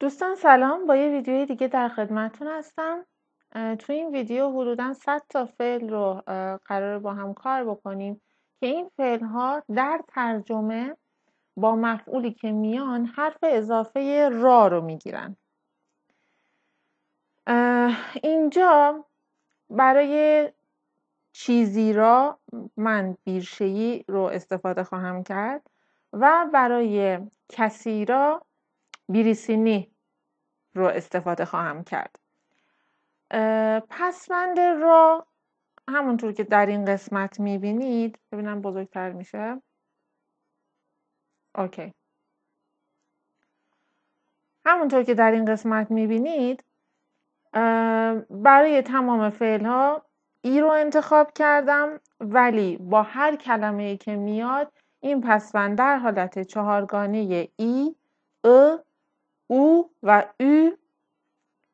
دوستان سلام با یه ویدیوی دیگه در خدمتون هستم تو این ویدیو حدودا 100 تا فعل رو قرار با هم کار بکنیم که این فعل ها در ترجمه با مفعولی که میان حرف اضافه را رو میگیرن اینجا برای چیزی را من بیرشهی رو استفاده خواهم کرد و برای کسی را بیریسینی رو استفاده خواهم کرد پسمند را همونطور که در این قسمت میبینید ببینم بزرگتر میشه اوکی همونطور که در این قسمت میبینید برای تمام فعل ها ای رو انتخاب کردم ولی با هر کلمه که میاد این پسوند در حالت چهارگانه ای ا او و او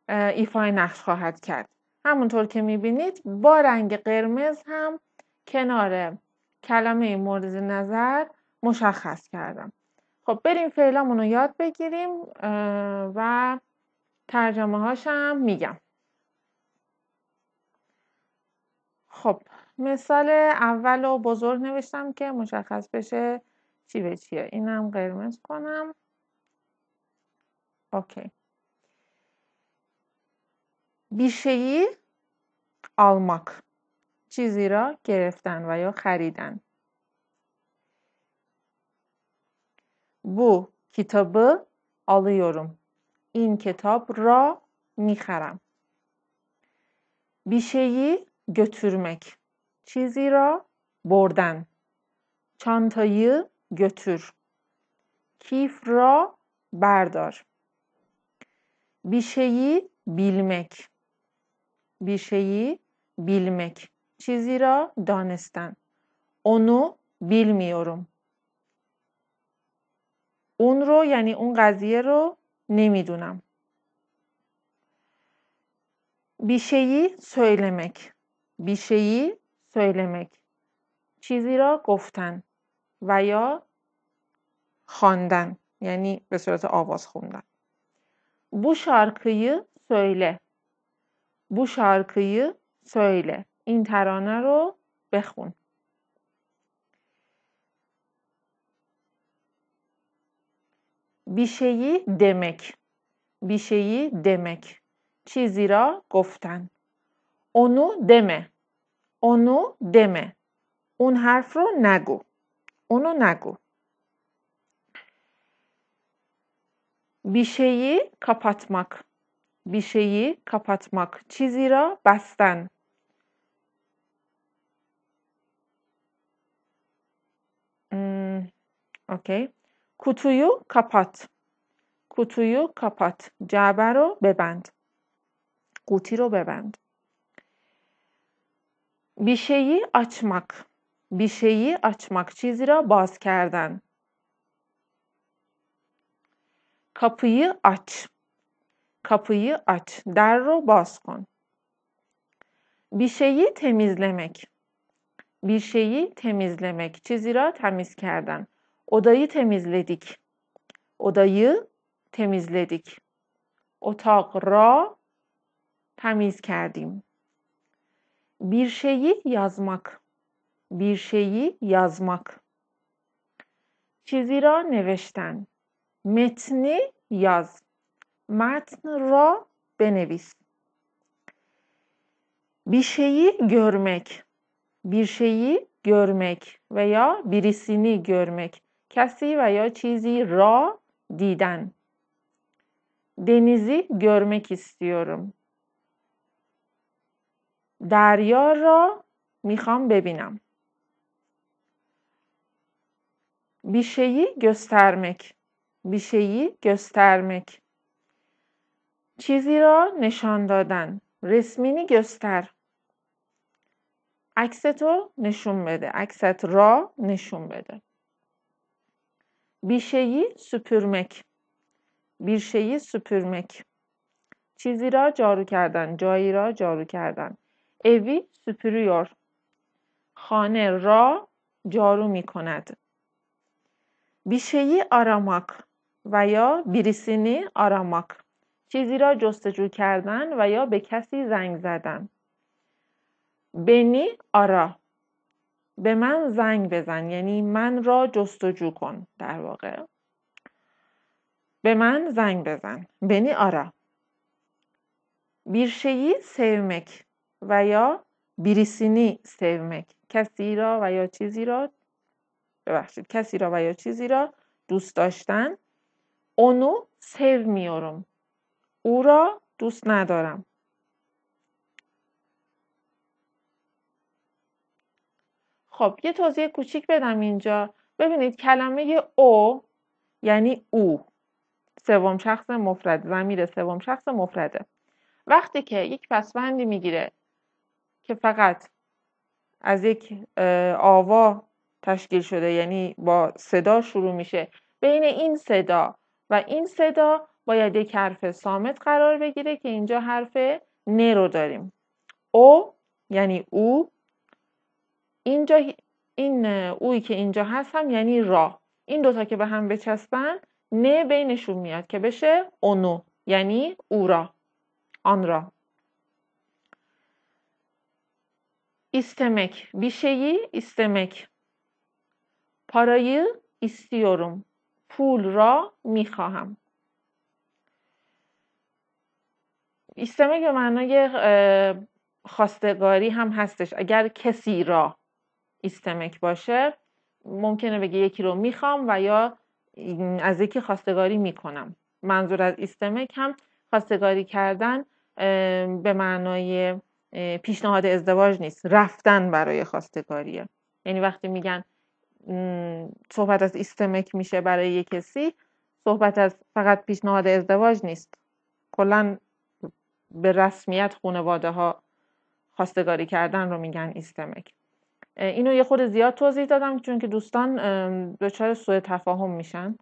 ایفای نقش خواهد کرد همونطور که میبینید با رنگ قرمز هم کنار کلمه مورد نظر مشخص کردم خب بریم فعلا رو یاد بگیریم و ترجمه هاشم میگم خب مثال اول و بزرگ نوشتم که مشخص بشه چی به چیه اینم قرمز کنم Okay. Bir şeyi almak. چیزی را گرفتن و یا خریدن. Bu kitabı alıyorum. این kitap را میخرم. Bir şeyi götürmek. چیزی را بردن. Çantayı götür. کیف را بردار. bir şeyi bilmek bir şeyi bilmek çizira danesten onu bilmiyorum اون رو یعنی اون قضیه رو نمیدونم بیشهی سویلمک بیشهی سویلمک چیزی را گفتن و یا خواندن یعنی به صورت آواز خوندن بو شارکی سویله بو شارکی سویله این ترانه رو بخون بیشهی دمک بیشهی دمک چیزی را گفتن اونو دمه اونو دمه اون حرف رو نگو اونو نگو bir şeyi kapatmak. Bir şeyi kapatmak. Çizira besten. Hmm, okay. Kutuyu kapat. Kutuyu kapat. Cabero bebend. Kutiro bebend. Bir şeyi açmak. Bir şeyi açmak. Çizira baz kerden. Kapıyı aç. Kapıyı aç. Derro baskon. Bir şeyi temizlemek. Bir şeyi temizlemek. Çizira temiz kerden. Odayı temizledik. Odayı temizledik. Otak ra temiz kerdim. Bir şeyi yazmak. Bir şeyi yazmak. Çizira neveşten. متنی یاز متن را بنویس بیشهی گرمک بیشهی گرمک و یا بیریسینی گرمک کسی و یا چیزی را دیدن دنیزی گرمک استیورم دریا را میخوام ببینم بیشهی گسترمک bir گسترمک چیزی را نشان دادن رسمینی گستر عکس نشون بده عکست را نشون بده bir şeyi süpürmek bir چیزی را جارو کردن جایی را جارو کردن اوی سپریور خانه را جارو می کند بیشهی آراماک و یا بریسینی آراماک چیزی را جستجو کردن و یا به کسی زنگ زدن بنی آرا به من زنگ بزن یعنی من را جستجو کن در واقع به من زنگ بزن بنی آرا بیرشهی سیومک و یا بیریسینی سیومک کسی را و یا چیزی را کسی را و یا چیزی را دوست داشتن Onu sevmiyorum. او را دوست ندارم. خب یه توضیح کوچیک بدم اینجا ببینید کلمه او یعنی او سوم شخص مفرد زمیر سوم شخص مفرده وقتی که یک پسوندی میگیره که فقط از یک آوا تشکیل شده یعنی با صدا شروع میشه بین این صدا و این صدا باید یک حرف سامت قرار بگیره که اینجا حرف نه رو داریم او یعنی او اینجا این اوی که اینجا هست هم یعنی را این دوتا که به هم بچسبن نه بینشون میاد که بشه اونو یعنی او را آن را istemek. بیشهی şeyi istemek. Parayı پول را می خواهم ایستمه به معنای خواستگاری هم هستش اگر کسی را ایستمک باشه ممکنه بگه یکی رو میخوام و یا از یکی خواستگاری میکنم منظور از ایستمک هم خواستگاری کردن به معنای پیشنهاد ازدواج نیست رفتن برای خواستگاریه یعنی وقتی میگن صحبت از ایستمک میشه برای یه کسی صحبت از فقط پیشنهاد ازدواج نیست کلا به رسمیت خانواده ها خواستگاری کردن رو میگن ایستمک اینو یه خود زیاد توضیح دادم چون که دوستان دچار سوء تفاهم میشن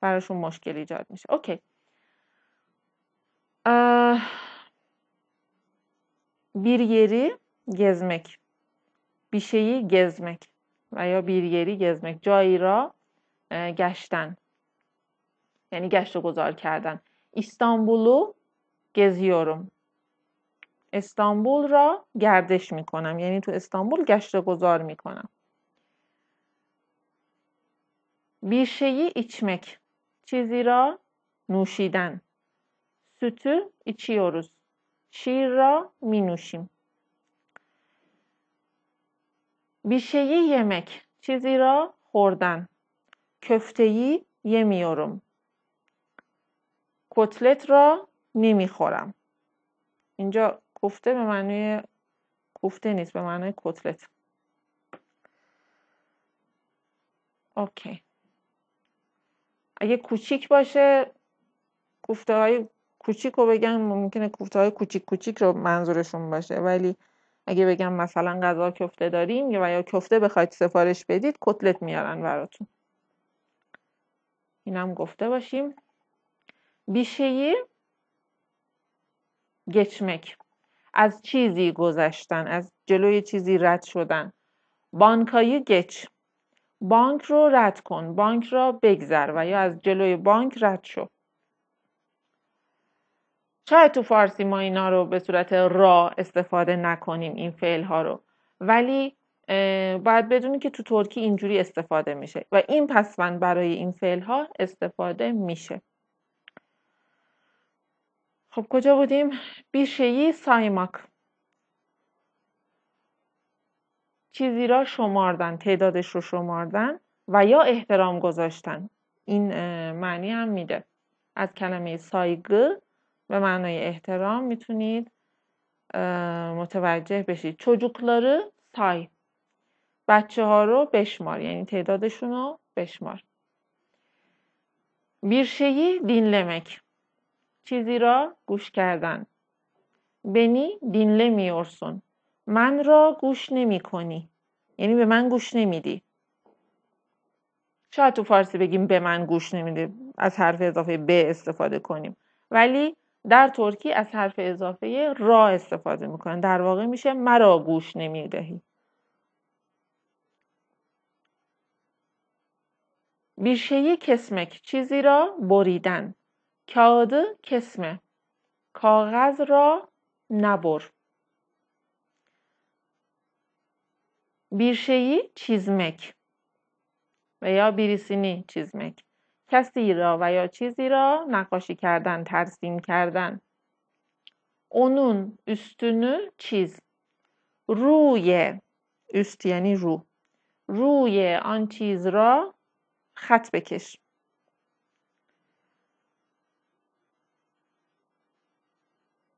براشون مشکل ایجاد میشه اوکی بیریری گزمک بیشهی گزمک و یا بیرگری گزمک جایی را گشتن یعنی گشت و گذار کردن استانبولو گزیورم استانبول را گردش میکنم یعنی تو استانبول گشت و گذار میکنم بیشهی ایچمک چیزی را نوشیدن سوتو ایچیوروز شیر را می نوشیم یه یهمک چیزی را خوردن یه یمیورم کتلت را نمیخورم اینجا کوفته به معنی کوفته نیست به معنی کتلت اوکی اگه کوچیک باشه کوفته های کوچیک رو بگن ممکنه کوفته های کوچیک کوچیک رو منظورشون باشه ولی اگه بگم مثلا غذا کفته داریم یا یا کفته بخواید سفارش بدید کتلت میارن براتون اینم گفته باشیم بیشهی گچمک از چیزی گذشتن از جلوی چیزی رد شدن بانکایی گچ بانک رو رد کن بانک را بگذر و یا از جلوی بانک رد شو شاید تو فارسی ما اینا رو به صورت را استفاده نکنیم این فعل ها رو ولی باید بدونی که تو ترکی اینجوری استفاده میشه و این پسوند برای این فعل ها استفاده میشه خب کجا بودیم؟ بیشهی سایماک چیزی را شماردن تعدادش رو شماردن و یا احترام گذاشتن این معنی هم میده از کلمه سایگه به معنای احترام میتونید متوجه بشید çocukları سای بچه ها رو بشمار یعنی تعدادشون رو بشمار بیرشهی şeyi چیزی را گوش کردن بنی ارسون من را گوش نمی کنی یعنی به من گوش نمیدی شاید تو فارسی بگیم به من گوش نمیده از حرف اضافه به استفاده کنیم ولی در ترکی از حرف اضافه را استفاده میکنن در واقع میشه مرا گوش نمیدهی بیشه کسمک چیزی را بریدن کاد کسمه کاغذ را نبر بیرشهی چیزمک و یا بیریسینی چیزمک کسی را و یا چیزی را نقاشی کردن ترسیم کردن اونون üstünü چیز روی üst یعنی رو روی آن چیز را خط بکش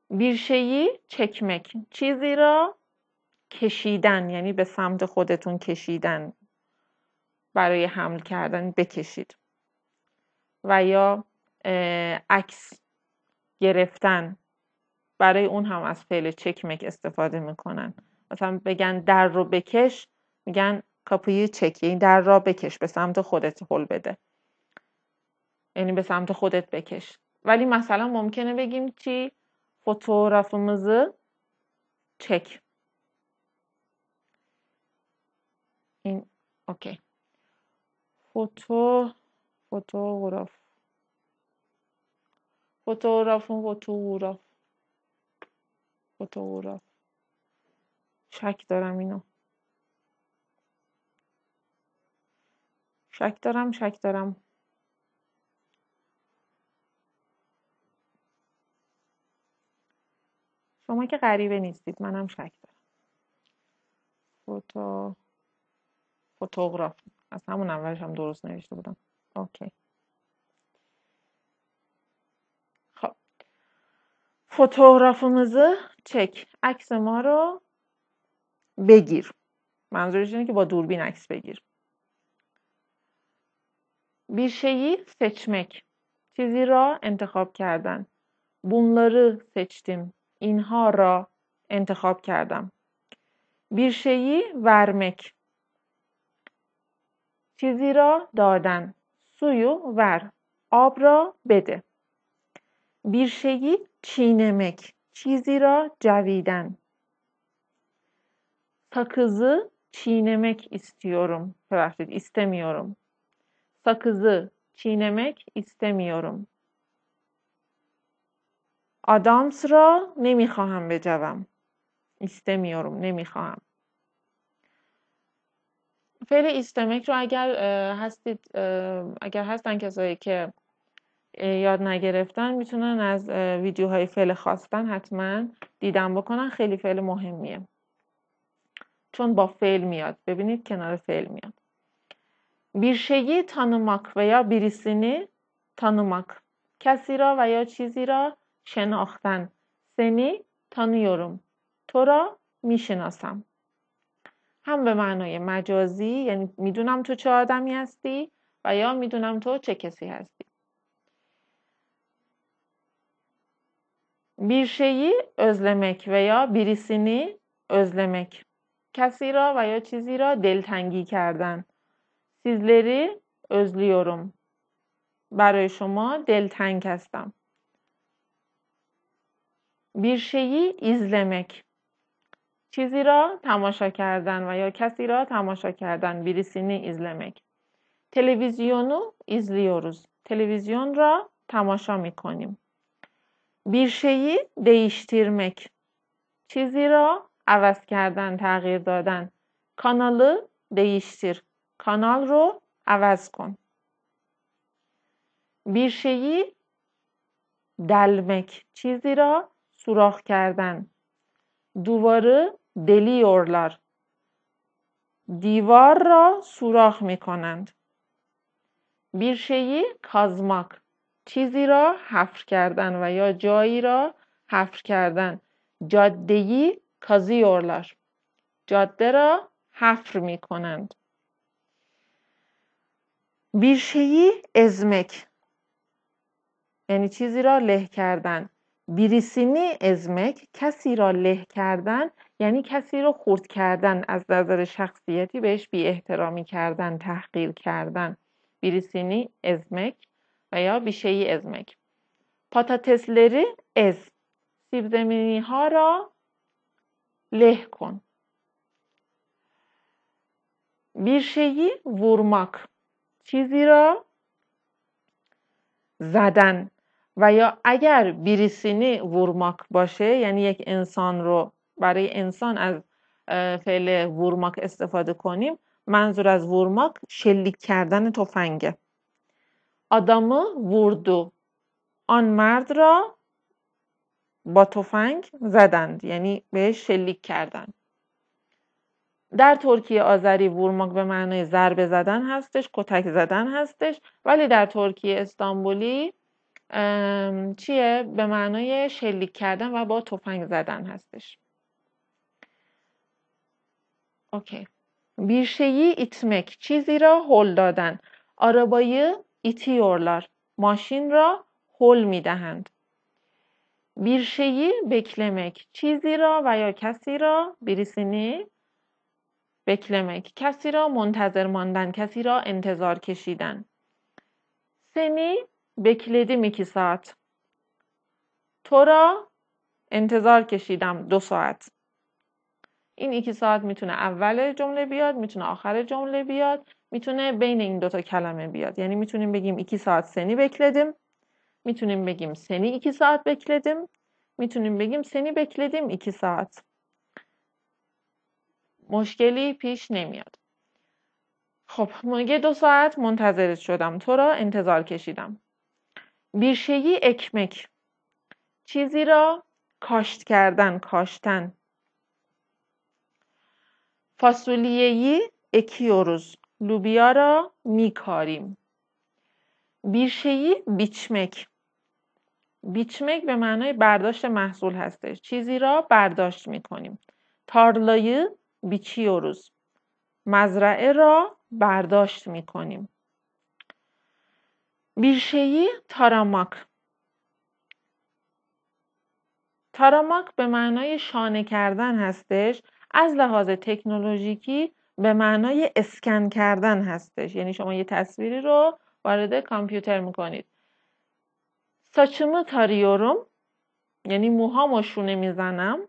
بیرشهی چکمک چیزی را کشیدن یعنی به سمت خودتون کشیدن برای حمل کردن بکشید و یا عکس گرفتن برای اون هم از فعل چکمک استفاده میکنن مثلا بگن در رو بکش میگن کاپوی چکی یعنی این در را بکش به سمت خودت حل بده یعنی به سمت خودت بکش ولی مثلا ممکنه بگیم چی فوتوگرافمز چک این اوکی. فوتو فوتوغراف Fotoğrafın فوتوغراف فوتوگراف شک دارم اینو شک دارم شک دارم شما که غریبه نیستید منم شک دارم فوتو فوتوگراف از همون اولش هم درست نوشته بودم اوکی خب فوتوگرافمızı چک عکس ما رو بگیر منظورش اینه که با دوربین عکس بگیر بیشهی سچمک چیزی را انتخاب کردن. بونلارو سچتیم اینها را انتخاب کردم. بیشهی ورمک چیزی را دادن. سویو ور آب را بده بیرشگی چینمک چیزی را جویدن ساکزی چینمک استیورم ببخشید استمیورم ساکزی چینمک استمیورم آدامس را نمیخواهم بجوم استمیورم نمیخواهم فعل ایستمک رو اگر هستید اگر هستن کسایی که یاد نگرفتن میتونن از ویدیوهای فعل خواستن حتما دیدن بکنن خیلی فعل مهمیه چون با فعل میاد ببینید کنار فعل میاد بیرشگی تانوماک و یا بیریسینی تانوماک کسی را و یا چیزی را شناختن سنی تانیورم تو را میشناسم هم به معنای مجازی یعنی میدونم تو چه آدمی هستی و یا میدونم تو چه کسی هستی بیرشهی ازلمک و یا بیریسینی ازلمک کسی را و یا چیزی را دلتنگی کردن سیزلری ازلیورم برای شما دلتنگ هستم بیرشهی ایزلمک چیزی را تماشا کردن و یا کسی را تماشا کردن بیریسینی ایزلمک تلویزیونو ایزلیوروز تلویزیون را تماشا می کنیم bir چیزی را عوض کردن تغییر دادن کانالو değiştir کانال رو عوض کن بیرشهی دلمک. چیزی را سوراخ کردن دوباره اورلار دیوار را سوراخ می کنند bir چیزی را حفر کردن و یا جایی را حفر کردن جادهی کازیورلار جاده را حفر می کنند بیرشهی ازمک یعنی چیزی را له کردن بیریسینی ازمک کسی را له کردن یعنی کسی را خورد کردن از نظر شخصیتی بهش بی احترامی کردن تحقیر کردن بیریسینی ازمک و یا بیشه ای ازمک پاتاتسلری از سیب زمینی ها را له کن بیرشهی ورماک چیزی را زدن و یا اگر بیریسینی ورماک باشه یعنی یک انسان رو برای انسان از فعل ورماک استفاده کنیم منظور از ورماک شلیک کردن تفنگه آدامو وردو آن مرد را با تفنگ زدند یعنی بهش شلیک کردن در ترکیه آذری ورماک به معنای ضربه زدن هستش کتک زدن هستش ولی در ترکیه استانبولی چیه به معنای شلیک کردن و با تفنگ زدن هستش اوکی بیرشهی ایتمک چیزی را هل دادن آرابایی ایتیورلار ماشین را هل میدهند بیرشهی بکلمک چیزی را و یا کسی را بریسینی بکلمک کسی را منتظر ماندن کسی را انتظار کشیدن سنی bekledim iki ساعت تو انتظار کشیدم دو ساعت این یکی ساعت میتونه اول جمله بیاد میتونه آخر جمله بیاد میتونه بین این دوتا کلمه بیاد یعنی میتونیم بگیم یکی ساعت سنی بکلدیم میتونیم بگیم سنی یکی ساعت بکلدم میتونیم بگیم سنی بکلدم یکی ساعت مشکلی پیش نمیاد خب مگه دو ساعت منتظرت شدم تو را انتظار کشیدم bir اکمک چیزی را کاشت کردن کاشتن فاسولیهی روز لوبیا را میکاریم bir بیچمک بیچمک به معنای برداشت محصول هستش چیزی را برداشت میکنیم تارلایی بیچیوروز مزرعه را برداشت میکنیم şeyi تاراماک تاراماک به معنای شانه کردن هستش از لحاظ تکنولوژیکی به معنای اسکن کردن هستش یعنی شما یه تصویری رو وارد کامپیوتر میکنید ساچمه تاریورم یعنی موهامو شونه میزنم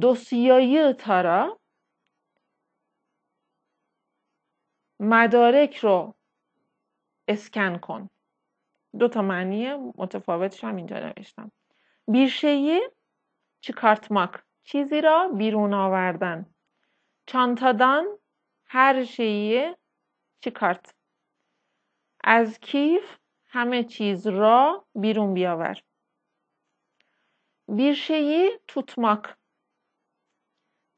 دوسیایی تارا مدارک رو اسکن کن دو تا معنی متفاوتش هم اینجا نوشتم بیرشهیه کارتماک چیزی را بیرون آوردن چانتادان هر شیه چیکارت از کیف همه چیز را بیرون بیاور بیرشهی توتماک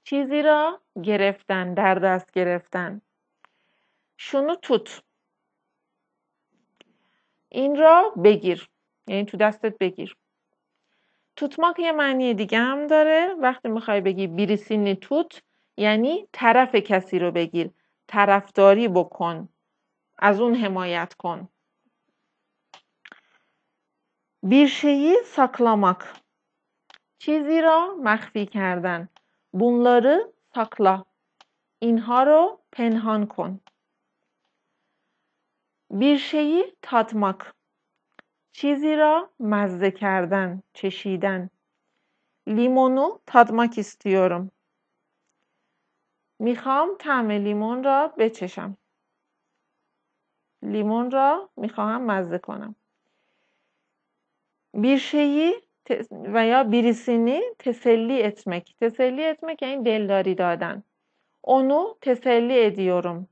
چیزی را گرفتن در دست گرفتن شونو توت این را بگیر یعنی تو دستت بگیر توتماک یه معنی دیگه هم داره وقتی میخوای بگی بیریسی توت یعنی طرف کسی رو بگیر طرفداری بکن از اون حمایت کن بیرشهی ساکلاماک چیزی را مخفی کردن bunları ساکلا. اینها رو پنهان کن bir şeyi tatmak Çizi را مزه کردن چشیدن لیمونو tatmak istiyorum میخوام طعم لیمون را بچشم لیمون را میخواهم مزه کنم bir şeyi veya birisini teselli etmek. Teselli etmek yani dellari dadan. Onu teselli ediyorum.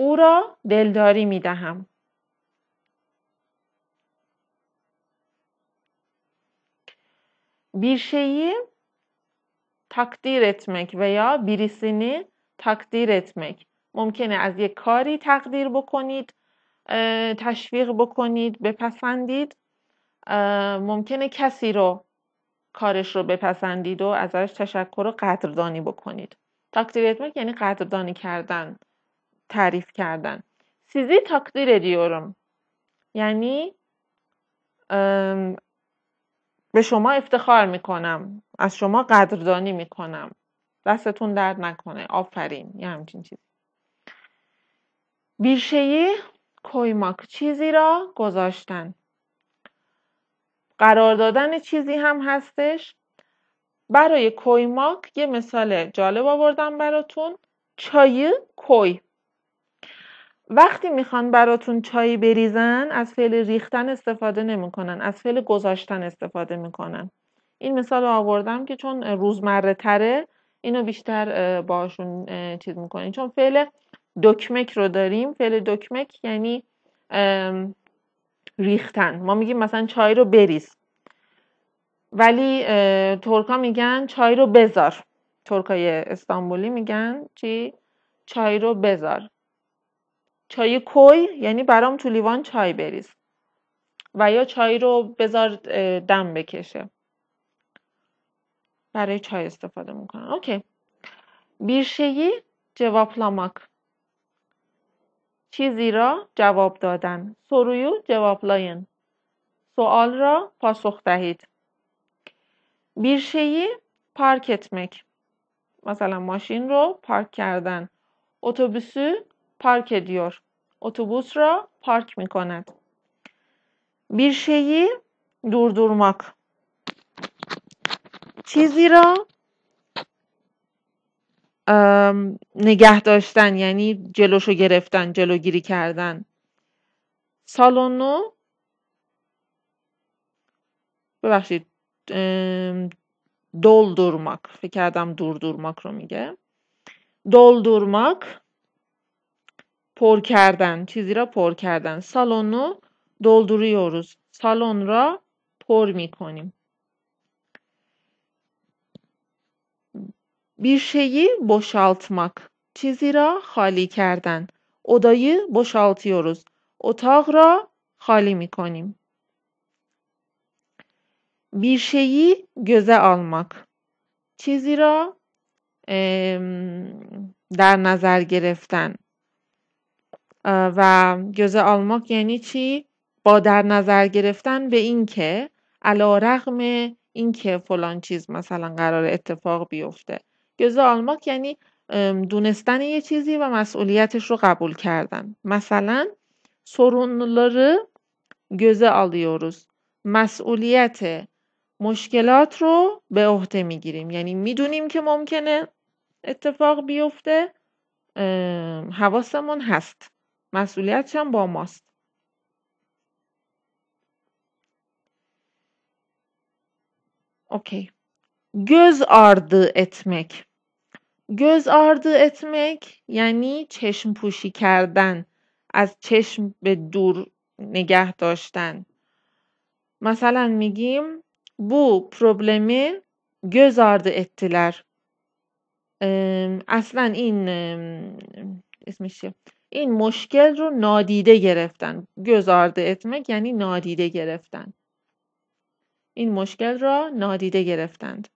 او را دلداری می دهم. bir تقدیر اتمک و یا birisini تقدیر etmek. ممکنه از یک کاری تقدیر بکنید، تشویق بکنید، بپسندید. ممکنه کسی رو کارش رو بپسندید و ازش تشکر و قدردانی بکنید. تقدیر etmek یعنی قدردانی کردن. تعریف کردن. سیزی تقدیر دیورم یعنی به شما افتخار میکنم. از شما قدردانی میکنم. دستتون درد نکنه. آفرین. یه همچین چیزی. بیشهی کویماک چیزی را گذاشتن. قرار دادن چیزی هم هستش برای کویماک یه مثال جالب آوردم براتون چای کوی وقتی میخوان براتون چایی بریزن از فعل ریختن استفاده نمیکنن از فعل گذاشتن استفاده میکنن این مثال رو آوردم که چون روزمره تره اینو بیشتر باشون چیز میکنیم چون فعل دکمک رو داریم فعل دکمک یعنی ریختن ما میگیم مثلا چای رو بریز ولی ترکا میگن چای رو بذار ترکای استانبولی میگن چی؟ چای رو بذار چای کوی یعنی برام تو لیوان چای بریز و یا چای رو بذار دم بکشه برای چای استفاده میکنم. اوکی بیرشهی جواب لامک. چیزی را جواب دادن جواب لاین. سوال را پاسخ دهید بیرشهی پارک اتمک. مثلا ماشین رو پارک کردن اتوبوسو park ediyor. Otobüs را park می کند. Bir şeyi durdurmak. چیزی را نگه داشتن یعنی جلوشو گرفتن جلوگیری کردن سالونو ببخشید doldurmak فکر کردم دوردورماک رو میگه doldurmak پر کردن چیزی را پر کردن سالن رو dolduruyoruz سالن را پر میکنیم bir şeyi boşaltmak چیزی را خالی کردن odayı boşaltıyoruz اتاق را خالی میکنیم bir şeyi göze almak چیزی را در نظر گرفتن و گزه آلماک یعنی چی؟ با در نظر گرفتن به اینکه علا رغم اینکه فلان چیز مثلا قرار اتفاق بیفته گزه آلماک یعنی دونستن یه چیزی و مسئولیتش رو قبول کردن مثلا sorunları گزه alıyoruz. مسئولیت مشکلات رو به عهده میگیریم یعنی میدونیم که ممکنه اتفاق بیفته حواسمون هست مسئولیتش هم با ماست اوکی گز آرد اتمک گز آرد اتمک یعنی چشم پوشی کردن از چشم به دور نگه داشتن مثلا میگیم بو پروبلمه گز اطلر اصلا این اسمش این مشکل رو نادیده گرفتن گزارده اتمک یعنی نادیده گرفتن این مشکل را نادیده گرفتند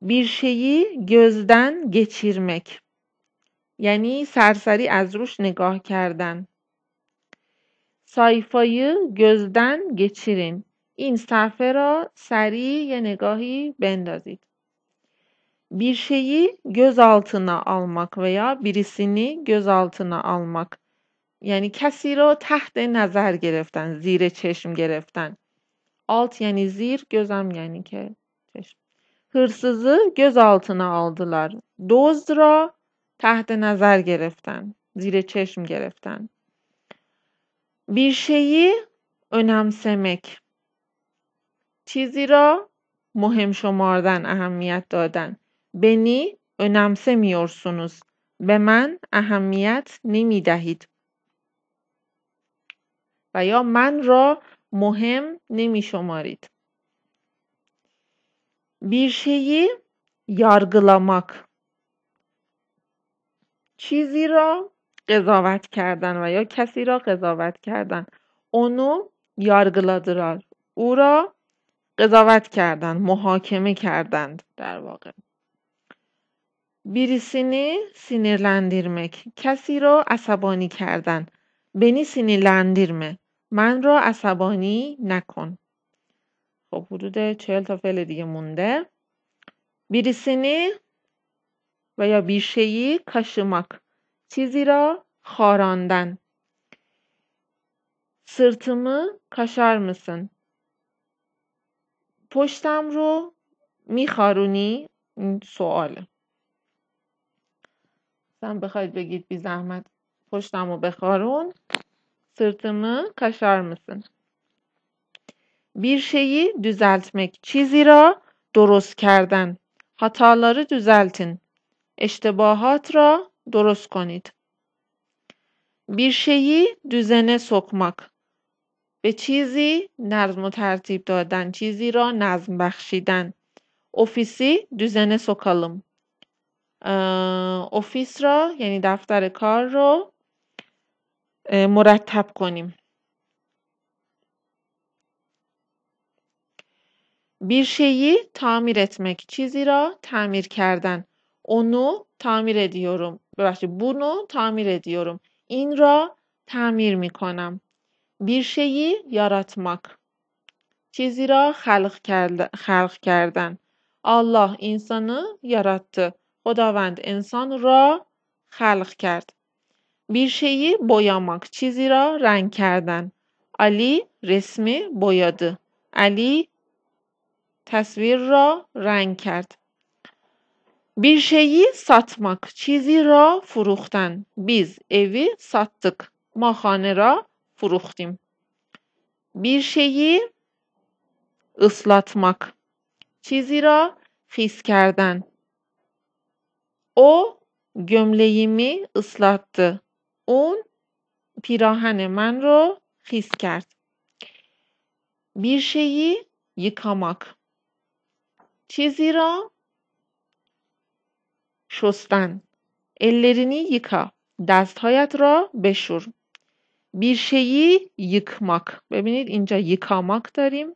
بیرشیی گزدن گچیرمک یعنی سرسری از روش نگاه کردن سایفایی گزدن گچیرین این صفحه را سریع یه نگاهی بندازید bir şeyi gözaltına almak veya birisini gözaltına almak. Yani kesiro را تحت نظر گرفتن زیر چشم alt yani zir gözem yani ke çeşm. Hırsızı gözaltına aldılar. Dozdra tahte nazar gereften. Zire çeşm gereften. Bir şeyi önemsemek. Çizira muhem şomardan ehemmiyet daden. Beni önemsemiyorsunuz. به من اهمیت نمی دهید. و یا من را مهم نمی شمارید. Bir şeyi چیزی را قضاوت کردن و یا کسی را قضاوت کردن اونو یارگلادرال او را قضاوت کردن محاکمه کردند در واقع Birisini sinirlendirmek. کسی را عصبانی کردن. Beni sinirlendirme. من را عصبانی نکن. خب حدود چهل تا فعل دیگه مونده. بیریسینی و یا بیشهی کاشماک. چیزی را خاراندن. سرتمه کاشار مسن پشتم رو میخارونی این سواله هم بخواید بگید بی زحمت پشتم و بخارون سرتمه کشار بیرشهی دوزلتمک چیزی را درست کردن خطالاری دوزلتین اشتباهات را درست کنید بیرشهی دوزنه سکمک به چیزی نظم و ترتیب دادن چیزی را نظم بخشیدن اوفیسی دوزنه سکالم اوفیس را یعنی دفتر کار رو مرتب کنیم بیرشی تعمیر اتمک چیزی را تعمیر کردن اونو تعمیر دیورم ببخشی بونو تعمیر دیورم این را تعمیر می کنم بیرشی یارتمک چیزی را خلق کردن الله انسانی یارتد خداوند انسان را خلق کرد بیرشهی boyamak چیزی را رنگ کردن علی رسمی بویاده. علی تصویر را رنگ کرد بیرشهی ساتماک چیزی را فروختن بیز اوی ساتتک. ما را فروختیم بیرشهی اصلاتماک چیزی را خیس کردن او گمله gömleğimi ıslattı. اون پیراهن من رو خیس کرد. بیرشهی یکاماک. چیزی را شستن. ellerini ییکا دستهایت را بشور. Bir şeyi ببینید اینجا yıkamak داریم.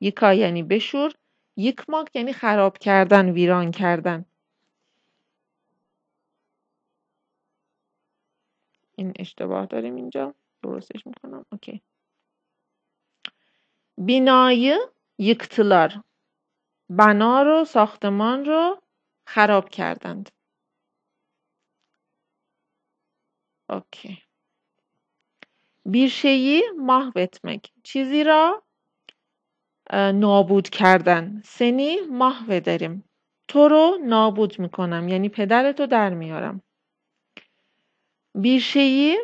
یکا یعنی بشور. یکماک یعنی خراب کردن، ویران کردن. این اشتباه داریم اینجا درستش میکنم اوکی بینایی یکتلار بنا رو ساختمان رو خراب کردند اوکی bir şeyi چیزی را نابود کردن. سنی داریم تو رو نابود میکنم. یعنی پدرتو در میارم. bir şeyi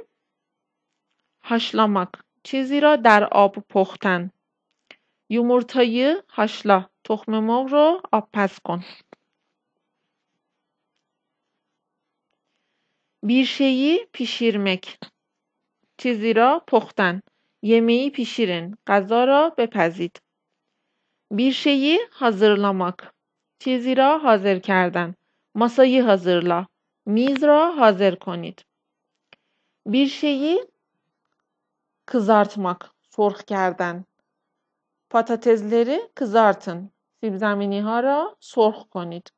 haşlamak چیزی را در آب پختن یومورتایی هاشلا تخم مرغ رو آب پز کن بیشهی پیشیرمک چیزی را پختن یمهی پیشیرن غذا را بپزید بیشهی حاضرلامک چیزی را حاضر کردن ماسایی حاضرلا میز را حاضر کنید Bir şeyi kızartmak, سرخ kerden. patatesleri kızartın. Zibzemini hara sorh konit.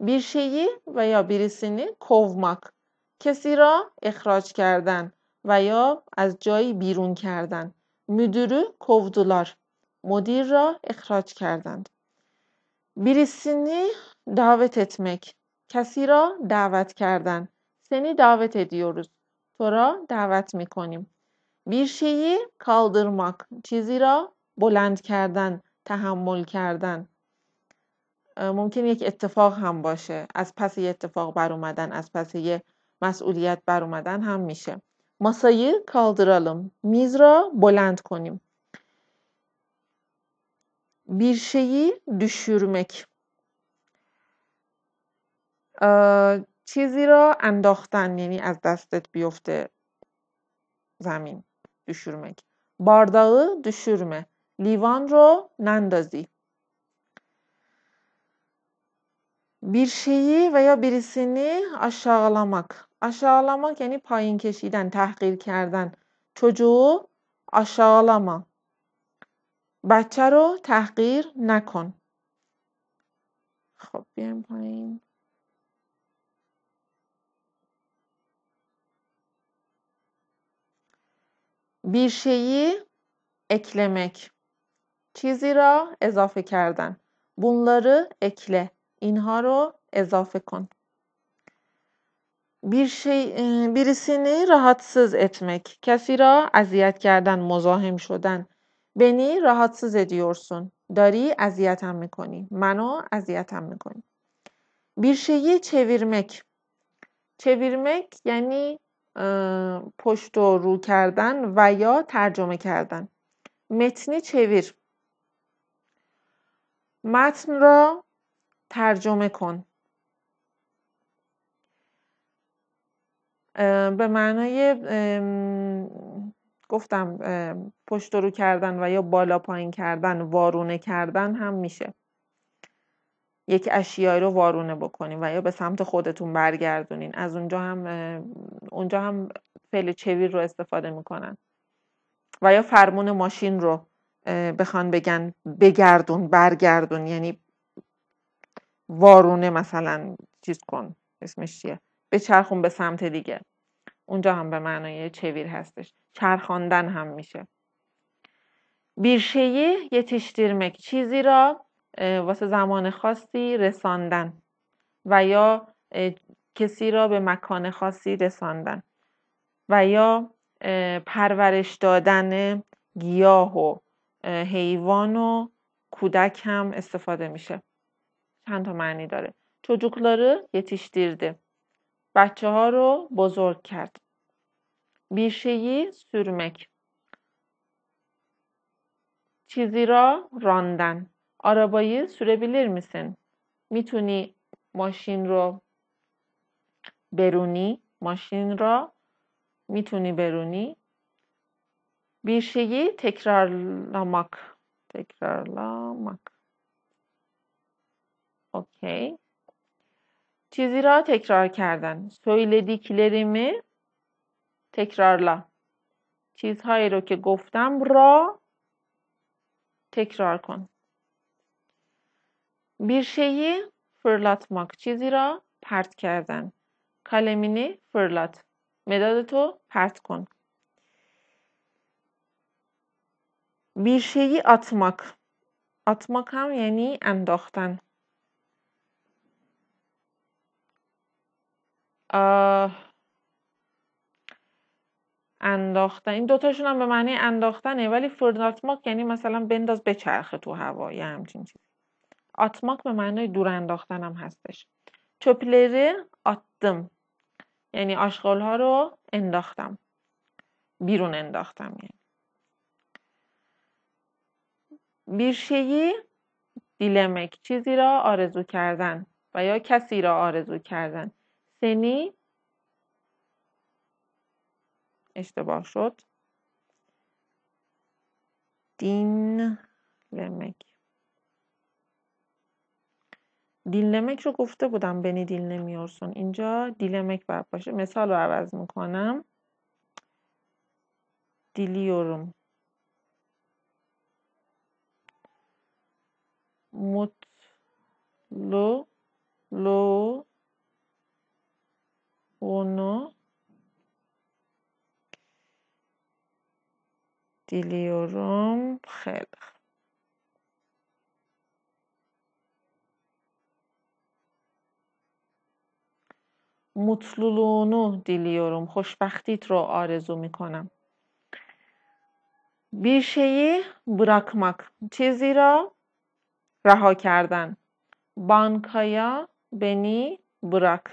Bir şeyi veya birisini kovmak. kesira ihraç veya veya az cayı birun kerden. müdürü kovdular. Modira ihraç kerden. birisini davet etmek. kesira davet kerden. seni davet ediyoruz. تو را دعوت می کنیم bir şeyi چیزی را بلند کردن تحمل کردن ممکن یک اتفاق هم باشه از پس یه اتفاق بر اومدن از پس یه مسئولیت بر اومدن هم میشه ماسایی کالدرالم میز را بلند کنیم bir şeyi düşürmek چیزی را انداختن یعنی از دستت بیفته زمین düşürmek بارداغ دشورمه لیوان رو نندازی bir و یا birisini aşağılamak. Aşağılamak یعنی پایین کشیدن، تحقیر کردن. چجو aşağılama. بچه رو تحقیر نکن. خب بیم پایین. bir şeyi eklemek Çizi را اضافه کردن bunları ekle اینها رو اضافه کن bir şey birisini rahatsız etmek کسی را اذیت کردن مزاحم شدن beni rahatsız ediyorsun داری اذیتم میکنی منو اذیتم میکنی bir şeyi çevirmek çevirmek yani پشت و رو کردن و یا ترجمه کردن متنی چویر متن را ترجمه کن به معنای گفتم پشت رو کردن و یا بالا پایین کردن وارونه کردن هم میشه یک اشیایی رو وارونه بکنین و یا به سمت خودتون برگردونین از اونجا هم اونجا هم فعل چویر رو استفاده میکنن و یا فرمون ماشین رو بخوان بگن بگردون برگردون یعنی وارونه مثلا چیز کن اسمش چیه به چرخون به سمت دیگه اونجا هم به معنای چویر هستش چرخاندن هم میشه بیرشهی تیشتیرمک چیزی را واسه زمان خاصی رساندن و یا کسی را به مکان خاصی رساندن و یا پرورش دادن گیاه و حیوان و کودک هم استفاده میشه چند تا معنی داره یتیش دیرده بچه ها رو بزرگ کرد بیشهی سرمک چیزی را راندن Arabayı sürebilir misin? Mituni maşinro beruni maşinra mituni beruni bir şeyi tekrarlamak tekrarlamak okey Çizira tekrar kerden. Söylediklerimi tekrarla. Çiz Çizhayro ke goftem ra tekrar kon. Bir şeyi fırlatmak. چیزی را پرت کردن. کلمینی فرلات مداد تو پرت کن. Bir şeyi atmak. Atmak هم یعنی انداختن. انداختن این دوتاشون هم به معنی انداختنه ولی فرناتماک یعنی مثلا بنداز به بچرخه تو هوا یا همچین چیزی Atmak به معنای دور انداختن هم هستش چپلری attım یعنی آشغال ها رو انداختم بیرون انداختم یعنی bir şeyi چیزی را آرزو کردن و یا کسی را آرزو کردن سنی اشتباه شد دین لمک دیلمک رو گفته بودم بنی دیل نمیارسون اینجا دیلمک باید باشه مثال رو عوض میکنم دیلیورم مطلو لو اونو دیلیورم خیلی mutluluğunu diliyorum. خوشبختیت رو آرزو میکنم. بیشهی براکماک چیزی را رها کردن. بانکایا بنی براک.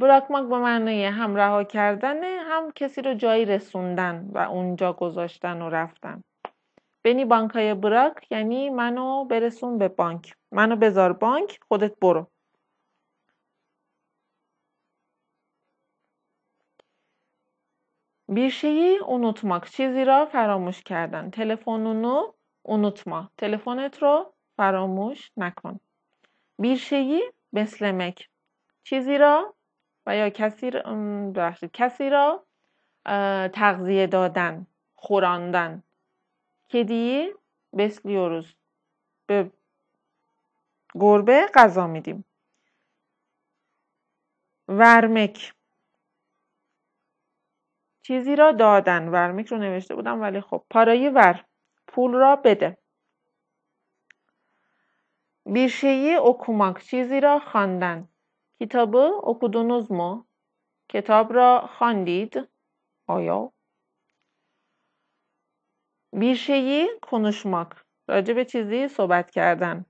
براکماک به معنی هم رها کردن هم کسی رو جایی رسوندن و اونجا گذاشتن و رفتن بنی بانکایا براک یعنی منو برسون به بانک منو بذار بانک خودت برو Bir şeyi unutmak. چیزی را فراموش کردن. Telefonunu اونوتما تلفنت رو فراموش نکن. Bir بسلمک. چیزی را و یا کسی را, کسی را تغذیه دادن خوراندن کدیی بسلیوروز به گربه غذا میدیم ورمک چیزی را دادن ورمیک رو نوشته بودم ولی خب پارایی ور پول را بده بیرشهی اکوماک چیزی را خواندن کتاب ما کتاب را خواندید آیا بیرشهی کنوشماک راجع به چیزی صحبت کردن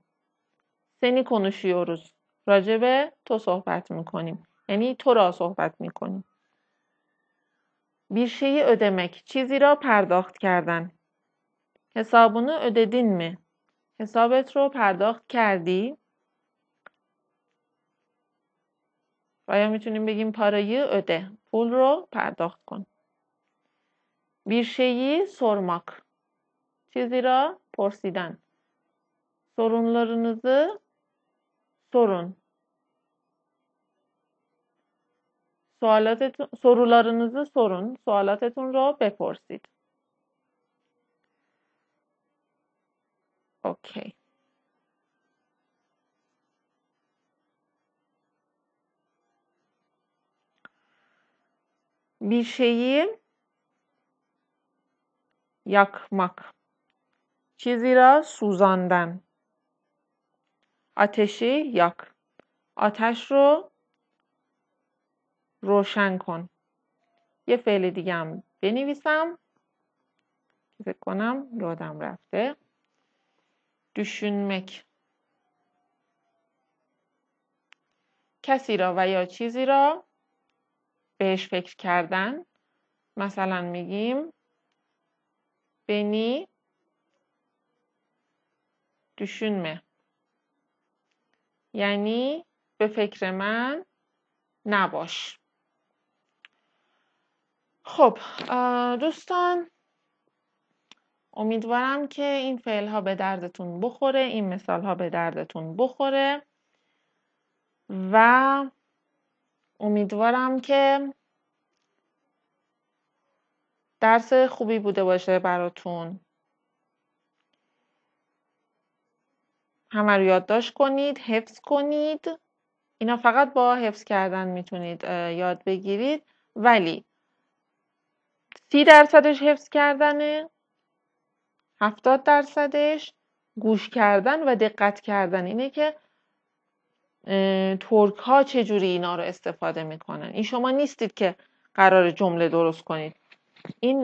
سنی کنوشیوروز راجع به تو صحبت میکنیم یعنی تو را صحبت میکنیم Bir şeyi مک. چیزی را پرداخت کردن. حسابونو ödedin mi? حسابت رو پرداخت کردی؟ باید میتونیم بگیم پارایی اده. پول رو پرداخت کن. Bir سرماک. چیزی را پرسیدن. Sorunlarınızı sorun. sorularınızı sorun. Sualat etun, رو بپرسید. اوکی. Bir şeyi yakmak. Çizi را Ateşi yak. Ateş ro روشن کن یه فعل دیگه هم بنویسم که فکر کنم یادم رفته دوشنمک کسی را و یا چیزی را بهش فکر کردن مثلا میگیم بنی دوشنمه یعنی به فکر من نباش خب دوستان امیدوارم که این فعل ها به دردتون بخوره این مثال ها به دردتون بخوره و امیدوارم که درس خوبی بوده باشه براتون همه رو یادداشت کنید حفظ کنید اینا فقط با حفظ کردن میتونید یاد بگیرید ولی سی درصدش حفظ کردنه هفتاد درصدش گوش کردن و دقت کردن اینه که ترک ها چجوری اینا رو استفاده میکنن این شما نیستید که قرار جمله درست کنید این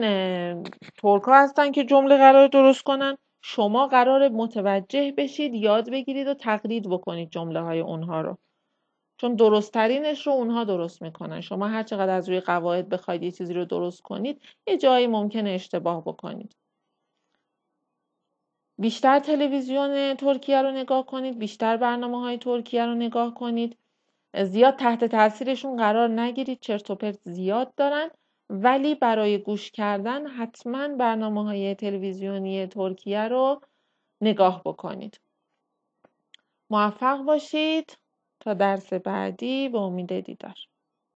ترک ها هستن که جمله قرار درست کنن شما قرار متوجه بشید یاد بگیرید و تقلید بکنید جمله های اونها رو چون درستترینش رو اونها درست میکنن شما هر چقدر از روی قواعد بخواید یه چیزی رو درست کنید یه جایی ممکنه اشتباه بکنید بیشتر تلویزیون ترکیه رو نگاه کنید بیشتر برنامه های ترکیه رو نگاه کنید زیاد تحت تاثیرشون قرار نگیرید چرت و پرت زیاد دارن ولی برای گوش کردن حتما برنامه های تلویزیونی ترکیه رو نگاه بکنید موفق باشید تا درس بعدی و امید دیدار